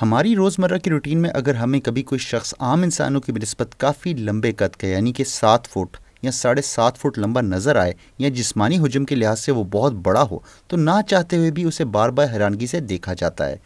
हमारी रोज़मर्रा की रूटीन में अगर हमें कभी कोई शख्स आम इंसानों की बनस्बत काफ़ी लंबे कद का यानी कि सात फुट या साढ़े सात फुट लंबा नज़र आए या जिस्मानी हजम के लिहाज से वो बहुत बड़ा हो तो ना चाहते हुए भी उसे बार बार हैरानगी से देखा जाता है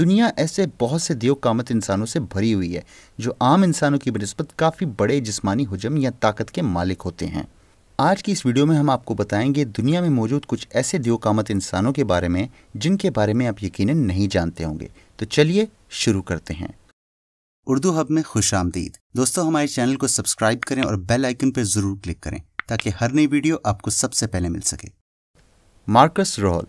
दुनिया ऐसे बहुत से देव कामत इंसानों से भरी हुई है जो आम इंसानों की बनस्बत काफ़ी बड़े जिस्मानी हजम या ताकत के मालिक होते हैं आज की इस वीडियो में हम आपको बताएंगे दुनिया में मौजूद कुछ ऐसे देवकामत इंसानों के बारे में जिनके बारे में आप यकीनन नहीं जानते होंगे तो चलिए शुरू करते हैं उर्दू हब में खुश आमदीद दोस्तों हमारे चैनल को सब्सक्राइब करें और बेल आइकन पर ज़रूर क्लिक करें ताकि हर नई वीडियो आपको सबसे पहले मिल सके मार्कस रोहल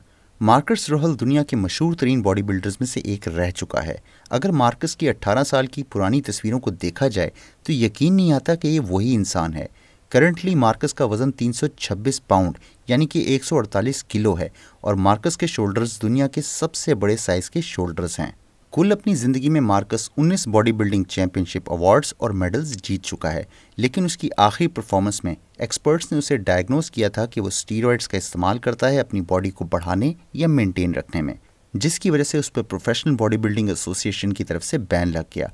मार्कस रोहल दुनिया के मशहूर तरीन बॉडी बिल्डर्स में से एक रह चुका है अगर मार्कस की 18 साल की पुरानी तस्वीरों को देखा जाए तो यकीन नहीं आता कि ये वही इंसान है करंटली मार्कस का वज़न 326 पाउंड यानी कि 148 किलो है और मार्कस के शोल्डर्स दुनिया के सबसे बड़े साइज़ के शोल्डर्स हैं कुल अपनी ज़िंदगी में Marcus 19 body building championship awards और मेडल्स जीत चुका है लेकिन उसकी आखिरी परफॉर्मेंस में एक्सपर्ट्स ने उसे डायग्नोज किया था कि वो स्टीरोड्स का इस्तेमाल करता है अपनी बॉडी को बढ़ाने या मेंटेन रखने में जिसकी वजह से उस पर प्रोफेशनल बॉडी बिल्डिंग एसोसिएशन की तरफ से बैन लग गया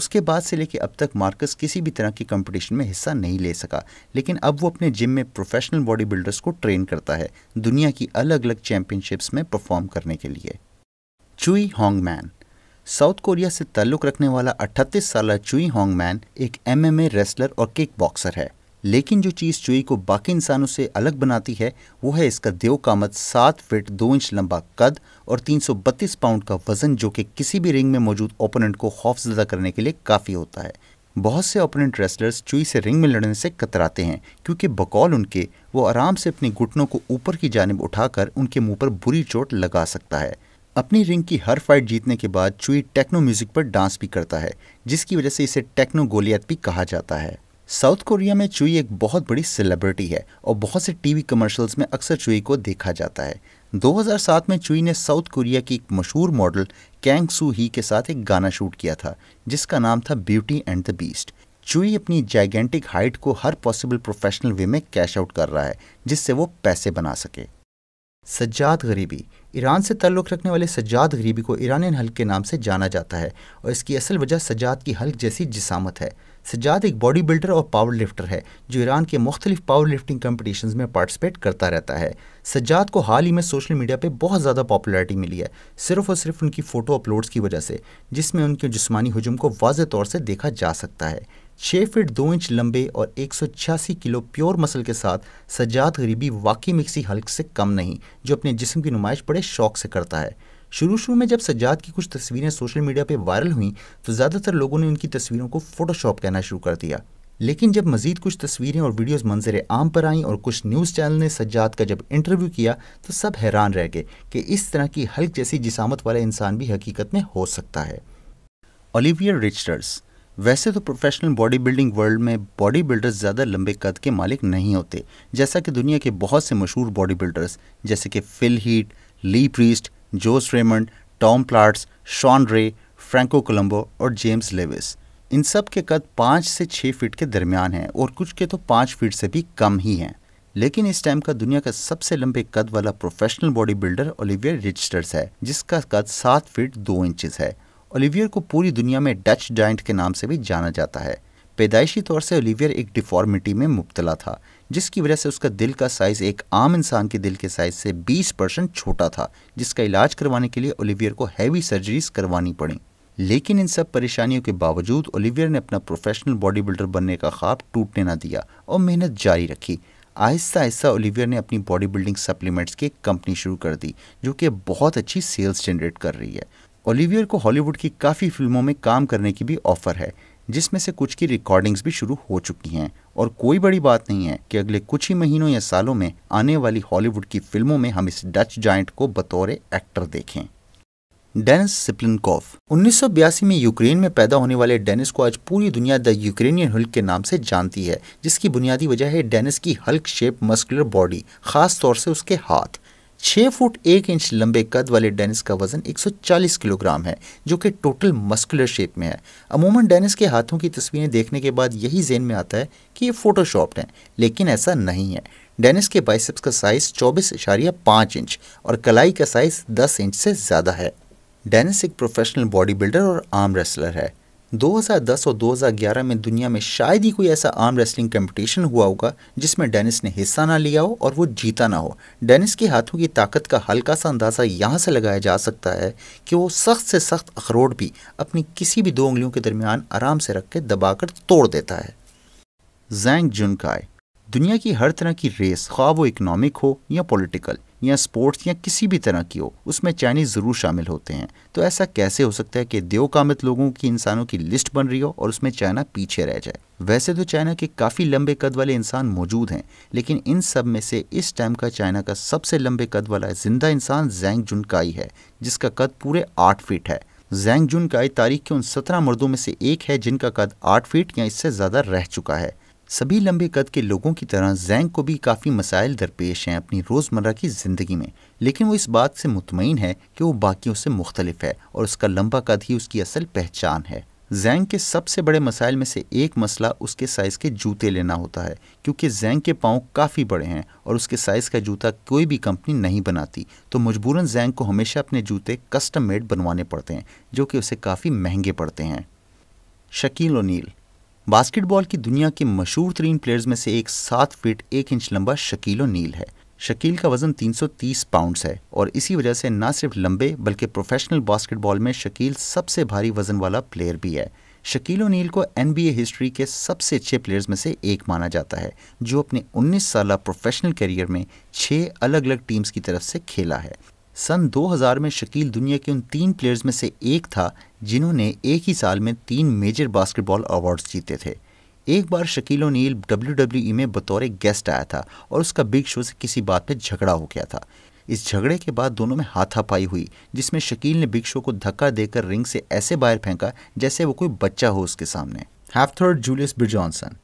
उसके बाद से लेकर अब तक मार्कस किसी भी तरह की कंपटीशन में हिस्सा नहीं ले सका लेकिन अब वो अपने जिम में प्रोफेशनल बॉडी बिल्डर्स को ट्रेन करता है दुनिया की अलग अलग चैंपियनशिप्स में परफॉर्म करने के लिए चुई हॉन्गमैन साउथ कोरिया से ताल्लुक रखने वाला 38 साल चुई होंग मैन एक एमएमए रेसलर और किक बॉक्सर है लेकिन जो चीज़ चुई को बाकी इंसानों से अलग बनाती है वो है इसका देव कामत सात फिट दो इंच लंबा कद और 332 पाउंड का वजन जो कि किसी भी रिंग में मौजूद ओपोनेंट को खौफजदा करने के लिए काफ़ी होता है बहुत से ओपोनेंट रेसलर्स चुई से रिंग में लड़ने से कतराते हैं क्योंकि बकौल उनके वो आराम से अपने घुटनों को ऊपर की जानब उठाकर उनके मुंह पर बुरी चोट लगा सकता है अपनी रिंग की हर फाइट जीतने के बाद चुई टेक्नो म्यूजिक पर डांस भी करता है जिसकी वजह से इसे टेक्नो गोलियत भी कहा जाता है साउथ कोरिया में चुई एक बहुत बड़ी सेलिब्रिटी है और बहुत से टीवी कमर्शियल्स में अक्सर चुई को देखा जाता है 2007 में चुई ने साउथ कोरिया की एक मशहूर मॉडल कैंग सू ही के साथ एक गाना शूट किया था जिसका नाम था ब्यूटी एंड द बीस्ट चुई अपनी जाइगेंटिक हाइट को हर पॉसिबल प्रोफेशनल वे में कैश आउट कर रहा है जिससे वो पैसे बना सके सज्जाद गरीबी ईरान से ताल्लुक़ रखने वाले सज्जाद गरीबी को ईरानियन हल्क के नाम से जाना जाता है और इसकी असल वजह सज्जाद की हल्क जैसी जिसामत है सज्जाद एक बॉडी बिल्डर और पावर लिफ्टर है जो ईरान के मुख्तलिफ पावर लिफ्टिंग कम्पटिशन में पार्टिसिपेट करता रहता है सज्जाद को हाल ही में सोशल मीडिया पर बहुत ज़्यादा पॉपुलरिटी मिली है सिर्फ और सिर्फ उनकी फ़ोटो अपलोड्स की वजह से जिसमें उनके जिसमानी हजुम को वाज तौर से देखा जा सकता है छः फीट दो इंच लंबे और एक किलो प्योर मसल के साथ सजात गरीबी वाकई मिक्सी हल्क से कम नहीं जो अपने जिस्म की नुमाइश बड़े शौक से करता है शुरू शुरू में जब सज्जाद की कुछ तस्वीरें सोशल मीडिया पर वायरल हुई तो ज़्यादातर लोगों ने उनकी तस्वीरों को फ़ोटोशॉप कहना शुरू कर दिया लेकिन जब मजीद कुछ तस्वीरें और वीडियोस मंजर आम पर आईं और कुछ न्यूज़ चैनल ने सज्जाद का जब इंटरव्यू किया तो सब हैरान रह गए कि इस तरह की हल्क जैसी जिसामत वाला इंसान भी हकीकत में हो सकता है ओलिवियर रिचर्ड्स वैसे तो प्रोफेशनल बॉडी बिल्डिंग वर्ल्ड में बॉडी बिल्डर्स ज़्यादा लंबे कद के मालिक नहीं होते जैसा कि दुनिया के बहुत से मशहूर बॉडी बिल्डर्स जैसे कि Phil Heath Lee Priest Jose Raymond Tom Platz Shawn Ray Franco Columbu और जेम्स लेविस इन सब के कद पाँच से छः फीट के दरमियान हैं और कुछ के तो पाँच फीट से भी कम ही हैं लेकिन इस टाइम का दुनिया का सबसे लंबे कद वाला professional body builder Olivier Richards है जिसका कद सात फीट दो इंचज है ओलिवियर को पूरी दुनिया में डच जाइंट के नाम से भी जाना जाता है पैदाइशी तौर से ओलिवियर एक डिफॉर्मिटी में मुबतला था जिसकी वजह से उसका दिल का साइज़ एक आम इंसान के दिल के साइज़ से 20 परसेंट छोटा था जिसका इलाज करवाने के लिए ओलिवियर को हैवी सर्जरीज करवानी पड़ी लेकिन इन सब परेशानियों के बावजूद ओलिवियर ने अपना प्रोफेशनल बॉडी बिल्डर बनने का ख्वाब टूटने ना दिया और मेहनत जारी रखी आहिस्ता आहिस्ता ओलिवियर ने अपनी बॉडी बिल्डिंग सप्लीमेंट्स की एक कंपनी शुरू कर दी जो कि बहुत अच्छी सेल्स जनरेट कर रही है ओलिवियर को हॉलीवुड की काफ़ी फिल्मों में काम करने की भी ऑफर है जिसमें से कुछ की रिकॉर्डिंग्स भी शुरू हो चुकी हैं और कोई बड़ी बात नहीं है कि अगले कुछ ही महीनों या सालों में आने वाली हॉलीवुड की फिल्मों में हम इस डच जाइंट को बतौर एक्टर देखें डेनिस सिप्लिनकॉफ 1982 में यूक्रेन में पैदा होने वाले डेनिस को आज पूरी दुनिया द यूक्रेनियन हल्क के नाम से जानती है जिसकी बुनियादी वजह है डेनिस की हल्क शेप मस्कुलर बॉडी खास तौर से उसके हाथ छः फुट एक इंच लंबे कद वाले डेनिस का वजन 140 किलोग्राम है जो कि टोटल मस्कुलर शेप में है अमूमन डेनिस के हाथों की तस्वीरें देखने के बाद यही जेन में आता है कि ये फोटोशॉप्ड हैं लेकिन ऐसा नहीं है डेनिस के बाइसेप्स का साइज़ चौबीस इशारिया पाँच इंच और कलाई का साइज़ दस इंच से ज़्यादा है डेनिस एक प्रोफेशनल बॉडी बिल्डर और आर्म रेसलर है 2010 और 2011 में दुनिया में शायद ही कोई ऐसा आर्म रेसलिंग कंपटीशन हुआ होगा जिसमें डेनिस ने हिस्सा ना लिया हो और वो जीता ना हो डेनिस के हाथों की ताकत का हल्का सा अंदाज़ा यहाँ से लगाया जा सकता है कि वो सख्त से सख्त अखरोट भी अपनी किसी भी दो उंगलियों के दरमियान आराम से रख के दबाकर तोड़ देता है जैंग जुनकाय दुनिया की हर तरह की रेस ख्वाब वो इकनॉमिक हो या पॉलिटिकल या स्पोर्ट्स या किसी भी तरह की हो उसमें चाइनीज़ ज़रूर शामिल होते हैं तो ऐसा कैसे हो सकता है कि देव कामित लोगों की इंसानों की लिस्ट बन रही हो और उसमें चाइना पीछे रह जाए वैसे तो चाइना के काफ़ी लंबे कद वाले इंसान मौजूद हैं लेकिन इन सब में से इस टाइम का चाइना का सबसे लंबे कद वाला जिंदा इंसान जैंग जुनकाई है जिसका कद पूरे आठ फीट है जैंग जुनकाई तारीख के उन सत्रह मर्दों में से एक है जिनका कद आठ फीट या इससे ज़्यादा रह चुका है सभी लंबे कद के लोगों की तरह जैंग को भी काफ़ी मसाइल दरपेश हैं अपनी रोज़मर्रा की ज़िंदगी में लेकिन वो इस बात से मुतमिन है कि वो बाकियों से मुख्तलिफ है और उसका लंबा कद ही उसकी असल पहचान है जैंग के सबसे बड़े मसाइल में से एक मसला उसके साइज़ के जूते लेना होता है क्योंकि जैंग के पाँव काफ़ी बड़े हैं और उसके साइज़ का जूता कोई भी कंपनी नहीं बनाती तो मजबूरन जैंग को हमेशा अपने जूते कस्टम मेड बनवाने पड़ते हैं जो कि उसे काफ़ी महंगे पड़ते हैं शकील ओनील बास्केटबॉल की दुनिया के मशहूर तरीन प्लेयर्स में से एक सात फीट एक इंच लंबा शकील नील है शकील का वजन 330 पाउंड्स है और इसी वजह से ना सिर्फ लंबे बल्कि प्रोफेशनल बास्केटबॉल में शकील सबसे भारी वजन वाला प्लेयर भी है शकील नील को एन हिस्ट्री के सबसे अच्छे प्लेयर्स में से एक माना जाता है जो अपने 19 साल प्रोफेशनल करियर में छः अलग अलग टीम्स की तरफ से खेला है सन 2000 में शकील दुनिया के उन तीन प्लेयर्स में से एक था जिन्होंने एक ही साल में तीन मेजर बास्केटबॉल अवार्ड्स जीते थे एक बार शकील नील डब्ल्यू e में बतौर गेस्ट आया था और उसका बिग शो से किसी बात पर झगड़ा हो गया था इस झगड़े के बाद दोनों में हाथापाई हुई जिसमें शकील ने बिग शो को धक्का देकर रिंग से ऐसे बाहर फेंका जैसे वो कोई बच्चा हो उसके सामने Hafthor Julius Bjornsson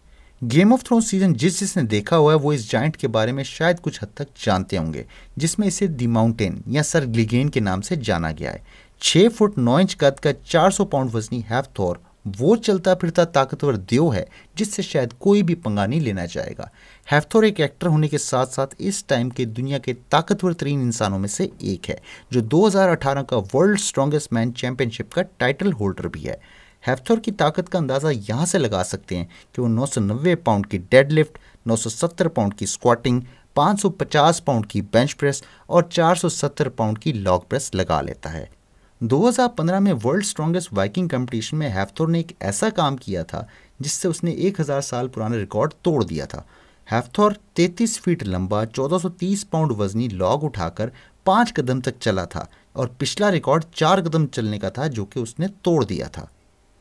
game of throne season जिस जिसने देखा हुआ है वो इस जाइंट के बारे में शायद कुछ हद तक जानते होंगे जिसमें इसे दी माउंटेन या सर ग्लिगेन के नाम से जाना गया है छः फुट नौ इंच कद का चार सौ पाउंड वजनी हैव थोर वो चलता फिरता ताकतवर देव है जिससे शायद कोई भी पंगा नहीं लेना चाहेगा हैफ्थोर एक एक्टर होने के साथ साथ इस टाइम के दुनिया के ताकतवर तरीन इंसानों में से एक है जो 2018 का वर्ल्ड स्ट्रॉन्गेस्ट मैन चैंपियनशिप का टाइटल होल्डर भी है हैफ्थोर की ताकत का अंदाज़ा यहाँ से लगा सकते हैं कि वो 990 पाउंड की डेडलिफ्ट 970 पाउंड की स्क्वाटिंग 550 पाउंड की बेंच प्रेस और 470 पाउंड की लॉग प्रेस लगा लेता है 2015 में वर्ल्ड स्ट्रॉगेस्ट वाइकिंग कंपटीशन में हैफ्थोर ने एक ऐसा काम किया था जिससे उसने 1000 साल पुराना रिकॉर्ड तोड़ दिया था हैफ्थोर 33 फीट लंबा 1430 पाउंड वजनी लॉग उठाकर पाँच कदम तक चला था और पिछला रिकॉर्ड चार कदम चलने का था जो कि उसने तोड़ दिया था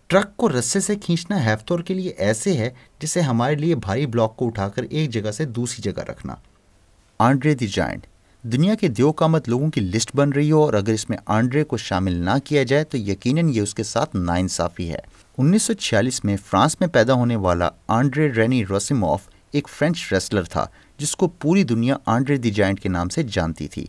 ट्रक को रस्से से खींचना हैफ्तौर के लिए ऐसे है जिसे हमारे लिए भारी ब्लॉक को उठाकर एक जगह से दूसरी जगह रखना आंड्रे द जाइंट दुनिया के कामत लोगों की लिस्ट बन रही हो और अगर इसमें आंड्रे को शामिल ना किया जाए तो यकीनन ये उसके साथ नाइंसाफ़ी है 1946 में फ्रांस में पैदा होने वाला आंड्रे रेनी रोसिमोफ एक फ्रेंच रेसलर था जिसको पूरी दुनिया आंड्रे दी जाइंट के नाम से जानती थी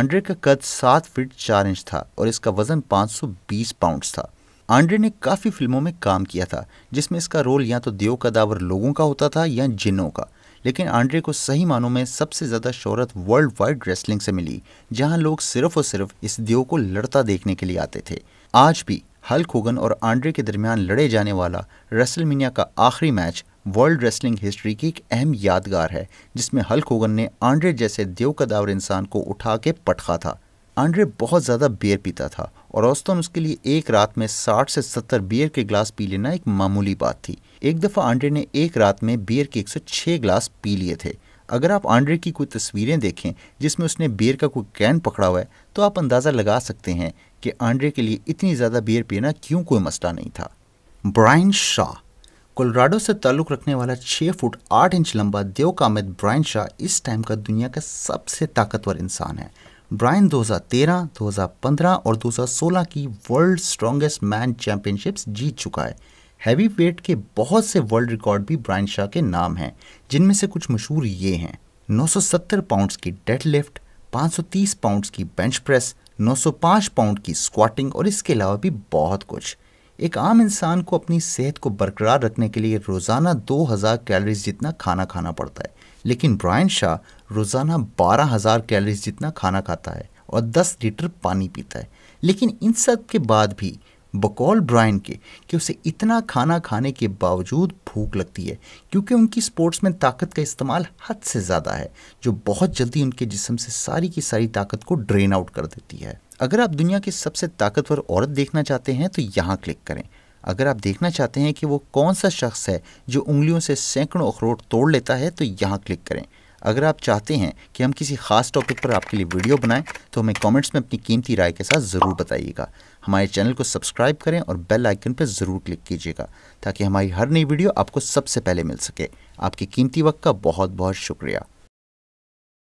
आंड्रे का कद सात फीट चार इंच था और इसका वज़न 520 पाउंड्स था आंड्रे ने काफ़ी फिल्मों में काम किया था जिसमें इसका रोल या तो देव कदावर लोगों का होता था या जिनों का लेकिन आंड्रे को सही मानों में सबसे ज़्यादा शोहरत वर्ल्ड वाइड रेसलिंग से मिली जहां लोग सिर्फ और सिर्फ इस देव को लड़ता देखने के लिए आते थे आज भी हल्क होगन और आंड्रे के दरमियान लड़े जाने वाला रेसलमिनिया का आखिरी मैच वर्ल्ड रेसलिंग हिस्ट्री की एक अहम यादगार है जिसमें हल्क होगन ने आंड्रे जैसे देव कदावर इंसान को उठा के पटखा था आंड्रे बहुत ज़्यादा बेर पीता था और औसतन उसके लिए एक रात में साठ से सत्तर बियर के ग्लास पी लेना एक मामूली बात थी एक दफ़ा आंड्रे ने एक रात में बियर के एक ग्लास पी लिए थे अगर आप आंड्रे की कोई तस्वीरें देखें जिसमें उसने बियर का कोई कैन पकड़ा हुआ है तो आप अंदाज़ा लगा सकते हैं कि आंड्रे के लिए इतनी ज़्यादा बियर पीना क्यों कोई मसला नहीं था ब्राइन शाह कोलोराडो से ताल्लुक़ रखने वाला 6 फुट 8 इंच लंबा देव कामिद ब्राइन शाह इस टाइम का दुनिया का सबसे ताकतवर इंसान है ब्रायन 2013, 2015 और 2016 की वर्ल्ड स्ट्रॉन्गेस्ट मैन चैंपियनशिप्स जीत चुका है हैवी वेट के बहुत से वर्ल्ड रिकॉर्ड भी ब्रायन शाह के नाम हैं जिनमें से कुछ मशहूर ये हैं 970 पाउंड्स की लिफ्ट 530 पाउंड्स की बेंच प्रेस 905 पाउंड की स्क्वाटिंग और इसके अलावा भी बहुत कुछ एक आम इंसान को अपनी सेहत को बरकरार रखने के लिए रोज़ाना 2000 कैलोरीज जितना खाना खाना पड़ता है लेकिन ब्रायन शाह रोज़ाना बारह हजार कैलोरीज जितना खाना खाता है और दस लीटर पानी पीता है लेकिन इन सब के बाद भी बकौल ब्रायन के कि उसे इतना खाना खाने के बावजूद भूख लगती है क्योंकि उनकी स्पोर्ट्स में ताकत का इस्तेमाल हद से ज़्यादा है जो बहुत जल्दी उनके जिसम से सारी की सारी ताकत को ड्रेन आउट कर देती है अगर आप दुनिया की सबसे ताकतवर औरत देखना चाहते हैं तो यहाँ क्लिक करें अगर आप देखना चाहते हैं कि वो कौन सा शख्स है जो उंगलियों से सैकड़ों अखरोट तोड़ लेता है तो यहाँ क्लिक करें अगर आप चाहते हैं कि हम किसी खास टॉपिक पर आपके लिए वीडियो बनाएं तो हमें कमेंट्स में अपनी कीमती राय के साथ ज़रूर बताइएगा हमारे चैनल को सब्सक्राइब करें और बेल आइकन पर ज़रूर क्लिक कीजिएगा ताकि हमारी हर नई वीडियो आपको सबसे पहले मिल सके आपके कीमती वक्त का बहुत बहुत शुक्रिया